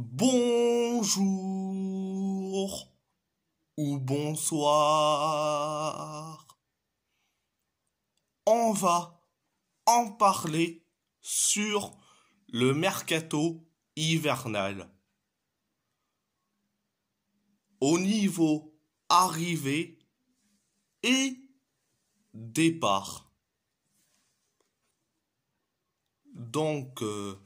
bonjour ou bonsoir. On va en parler sur le mercato hivernal. Au niveau arrivée et départ. Donc, euh,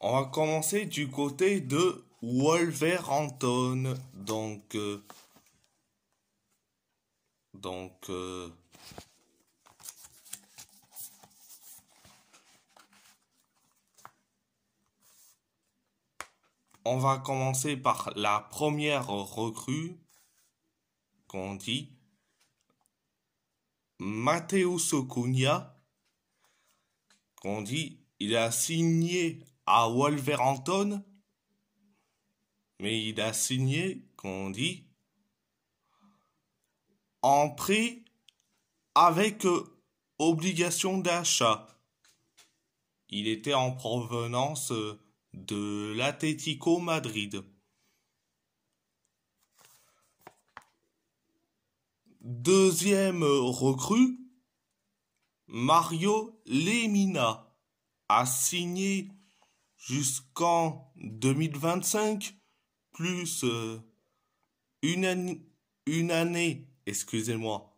on va commencer du côté de Wolverhampton. Donc, euh, donc, euh, on va commencer par la première recrue qu'on dit. Matteo Socunia. qu'on dit, il a signé à Wolverhampton, mais il a signé, qu'on dit, en prêt avec euh, obligation d'achat. Il était en provenance euh, de l'Atlético Madrid. Deuxième euh, recrue, Mario Lemina a signé jusqu'en 2025, plus euh, une, une année, excusez-moi,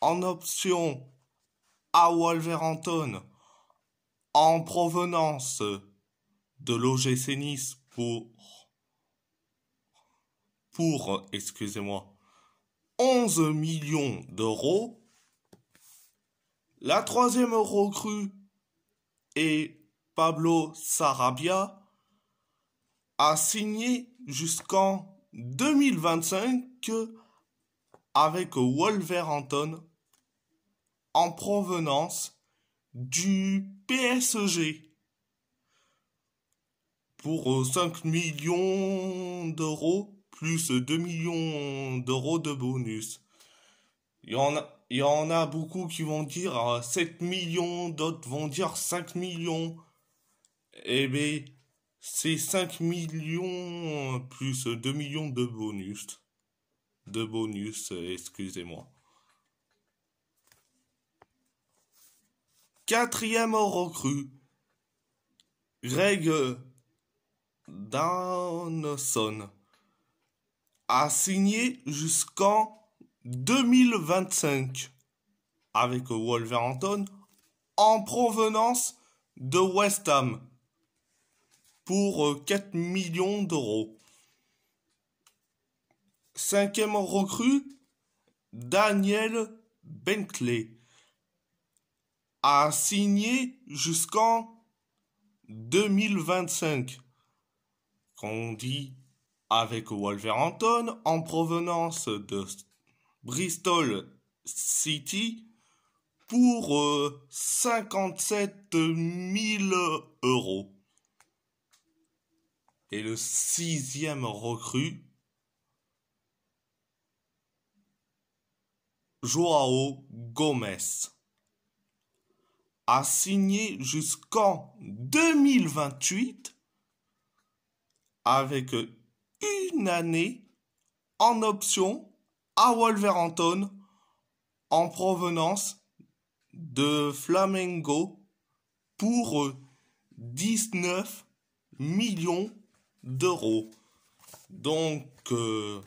en option à Wolverhampton en provenance de l'OGC Nice pour, pour excusez-moi, 11 millions d'euros. La troisième recrue est Pablo Sarabia a signé jusqu'en 2025 avec Wolverhampton en provenance du PSG pour 5 millions d'euros plus 2 millions d'euros de bonus. Il y, en a, il y beaucoup qui vont dire 7 euh, millions, d'autres vont dire 5 millions. Eh bien, c'est 5 millions euh, plus 2 millions de bonus. De bonus, euh, excusez-moi. Quatrième recrue, Greg Downson a signé jusqu'en 2025 avec Wolverhampton en provenance de West Ham pour 4 euh, millions d'euros. Cinquième recrue, Daniel Bentley a signé jusqu'en 2025. Qu'on dit avec Wolverhampton en provenance de Bristol City pour 57 euh, 000 euros. Et le sixième recrue. Joao Gomez a signé jusqu'en 2028 avec une année en option à Wolverhampton en provenance de Flamengo pour 19 millions d'euros. Donc, euh,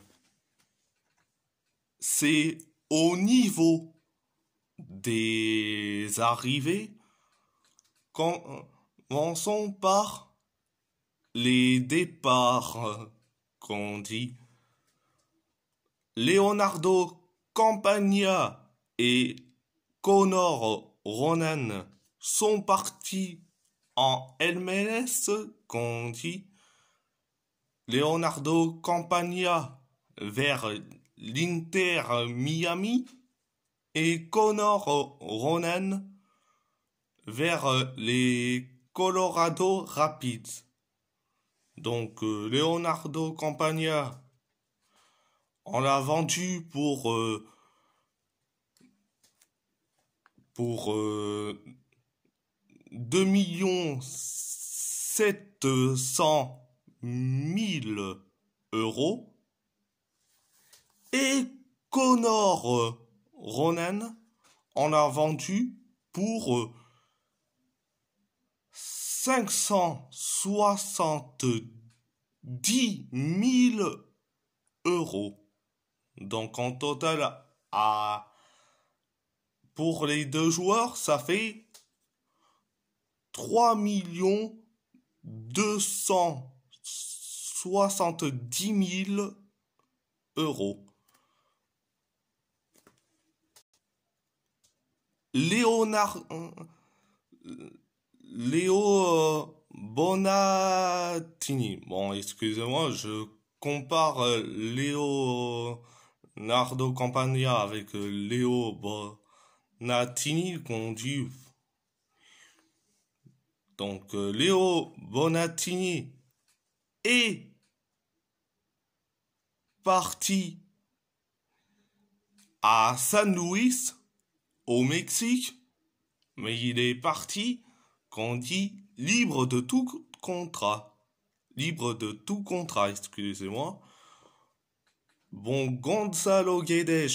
c'est au niveau des arrivées. Commençons par les départs qu'on dit. Leonardo Campagna et Connor Ronan sont partis en LMS, qu'on dit Leonardo Campagna vers l'Inter Miami et Connor Ronan vers les Colorado Rapids. Donc euh, Leonardo Campagna, on l'a vendu pour euh, pour 2 euh, millions 1000 euros. Et Connor Ronan en a vendu pour 570 000 euros. Donc en total, à... pour les deux joueurs, ça fait 3 millions 200 Soixante-dix-mille euros. Léonard. Euh, Léo euh, Bonatini. Bon, excusez-moi, je compare euh, Nardo Campania avec Léo Bonatini qu'on dit. Donc, Léo Bonatini est parti à San Luis, au Mexique, mais il est parti, qu'on dit, libre de tout contrat. Libre de tout contrat, excusez-moi. Bon, Gonzalo Guedes,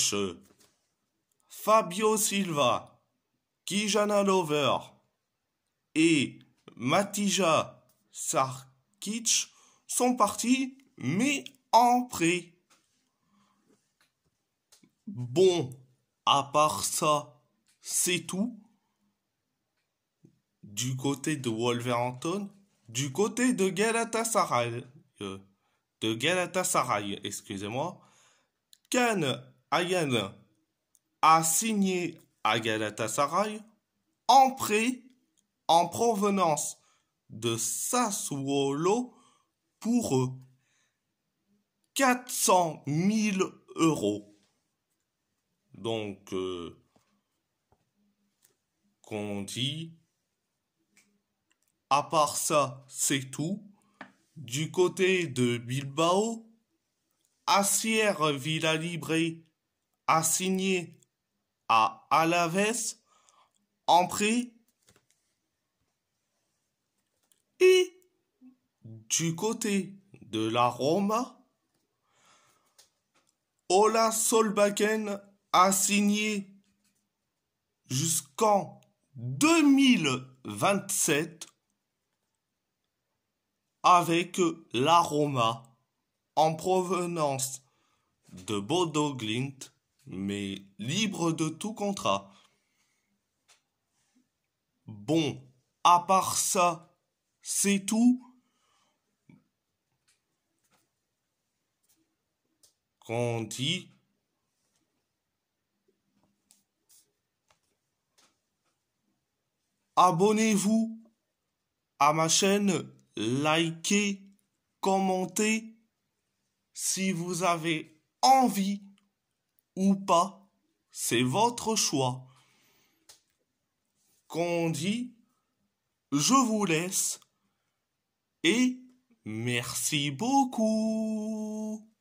Fabio Silva, Kijana Lover et Matija Sarkic sont partis, mais en prêt. Bon, à part ça, c'est tout. Du côté de Wolverhampton, du côté de Galatasaray, euh, de Galatasaray, excusez-moi, Ken Ayan a signé à Galatasaray en prêt en provenance de Sassuolo pour 400 euh, 000 euros. Donc, euh, qu'on dit, à part ça, c'est tout. Du côté de Bilbao, Asier Villa Libre, assigné à Alaves en prix, et du côté de la Roma, Ola Solbakken a signé jusqu'en 2027 avec la Roma en provenance de Bodo Glint, mais libre de tout contrat. Bon, à part ça, c'est tout. qu'on dit Abonnez-vous à ma chaîne, likez, commentez si vous avez envie ou pas, c'est votre choix. Qu'on dit je vous laisse et merci beaucoup.